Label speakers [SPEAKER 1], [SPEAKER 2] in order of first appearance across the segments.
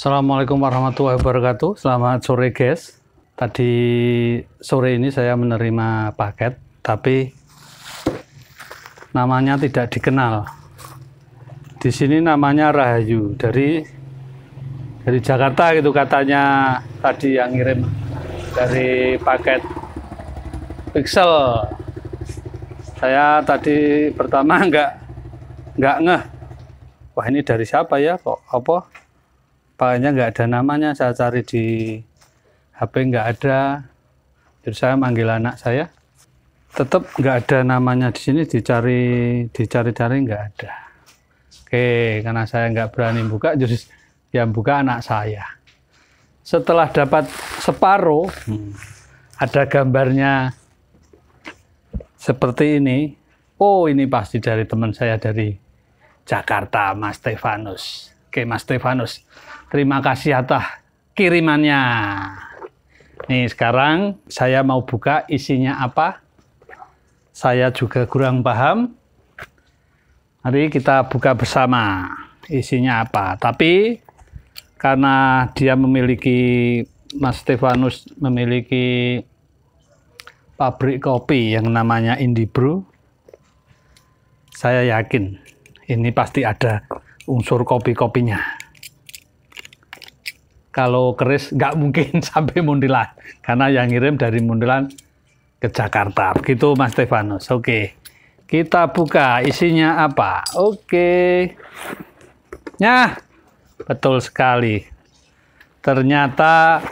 [SPEAKER 1] Assalamualaikum warahmatullahi wabarakatuh. Selamat sore guys. Tadi sore ini saya menerima paket, tapi namanya tidak dikenal. Di sini namanya Rahayu dari dari Jakarta gitu katanya tadi yang ngirim dari paket Pixel. Saya tadi pertama nggak nggak ngeh. Wah ini dari siapa ya kok apa? Paknya nggak ada namanya saya cari di HP nggak ada jadi saya manggil anak saya tetap nggak ada namanya di sini dicari dicari-cari nggak ada oke karena saya nggak berani buka jadi yang buka anak saya setelah dapat separuh hmm. ada gambarnya seperti ini oh ini pasti dari teman saya dari Jakarta Mas Stefanus Oke, Mas Stefanus. Terima kasih atas kirimannya. Nih, sekarang saya mau buka isinya apa. Saya juga kurang paham. Mari kita buka bersama isinya apa. Tapi karena dia memiliki Mas Stefanus memiliki pabrik kopi yang namanya Brew, Saya yakin ini pasti ada unsur kopi-kopinya. Kalau keris nggak mungkin sampai Mundilan karena yang ngirim dari Mundilan ke Jakarta. Begitu Mas Stefanus. Oke. Kita buka isinya apa? Oke. Ya, betul sekali. Ternyata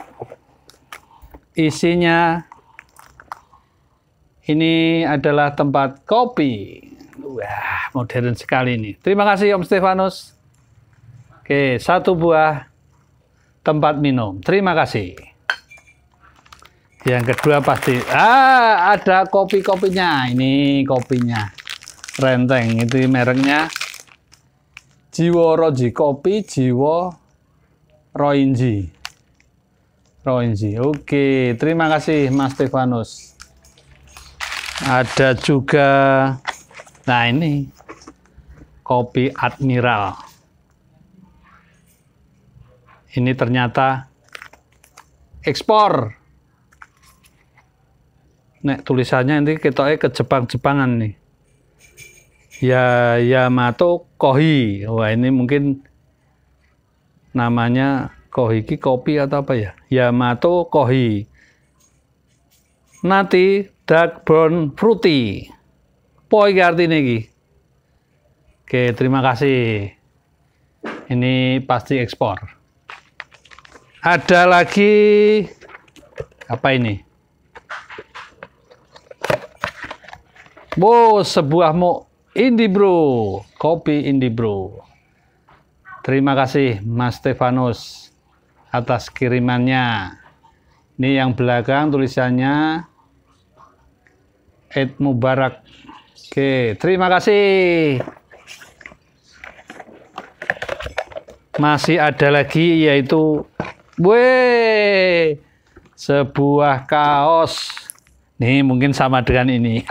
[SPEAKER 1] isinya ini adalah tempat kopi. Wah, modern sekali ini. Terima kasih Om Stefanus. Oke, satu buah tempat minum. Terima kasih. Yang kedua pasti ah ada kopi-kopinya. Ini kopinya. Renteng itu mereknya Jiwo Roji Kopi Jiwo Roinji. Roinji. Oke, terima kasih Mas Stefanus. Ada juga Nah ini kopi Admiral. Ini ternyata ekspor. Nek tulisannya ini kita ke Jepang-Jepangan nih. Ya Yamato Kohi. Wah ini mungkin namanya kohiki kopi atau apa ya? Yamato Kohi. nanti Dark Brown Fruity. Poi ki artine iki. Oke, terima kasih. Ini pasti ekspor. Ada lagi apa ini? Wow, sebuah indie Indibro, kopi Indibro. Terima kasih Mas Stefanus atas kirimannya. Ini yang belakang tulisannya Ed Mubarak Oke, terima kasih. Masih ada lagi yaitu weh sebuah kaos. Nih mungkin sama dengan ini.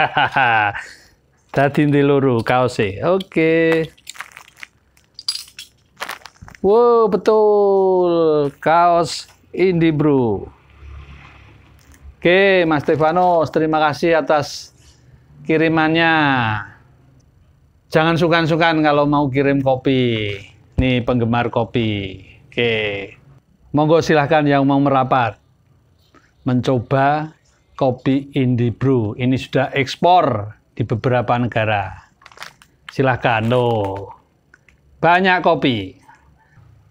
[SPEAKER 1] Tadi kaos sih. Oke. Wow, betul. Kaos Indie Bro. Oke, Mas Stefanos, terima kasih atas kirimannya. Jangan sukan-sukan kalau mau kirim kopi. Nih penggemar kopi. Oke. Monggo silahkan yang mau merapat. Mencoba kopi Indie Brew. Ini sudah ekspor di beberapa negara. Silahkan loh. Banyak kopi.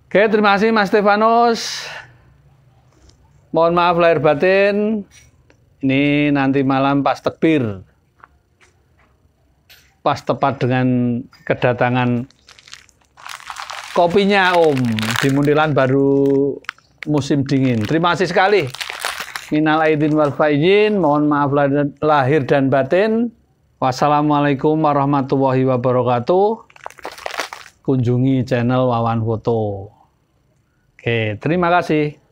[SPEAKER 1] Oke, terima kasih Mas Stefanus. Mohon maaf lahir batin. Ini nanti malam pas tekbir pas tepat dengan kedatangan kopinya Om di Muntilan baru musim dingin. Terima kasih sekali. Minal aidin wal faizin, mohon maaf lahir dan batin. Wassalamualaikum warahmatullahi wabarakatuh. Kunjungi channel Wawan Foto. Oke, terima kasih.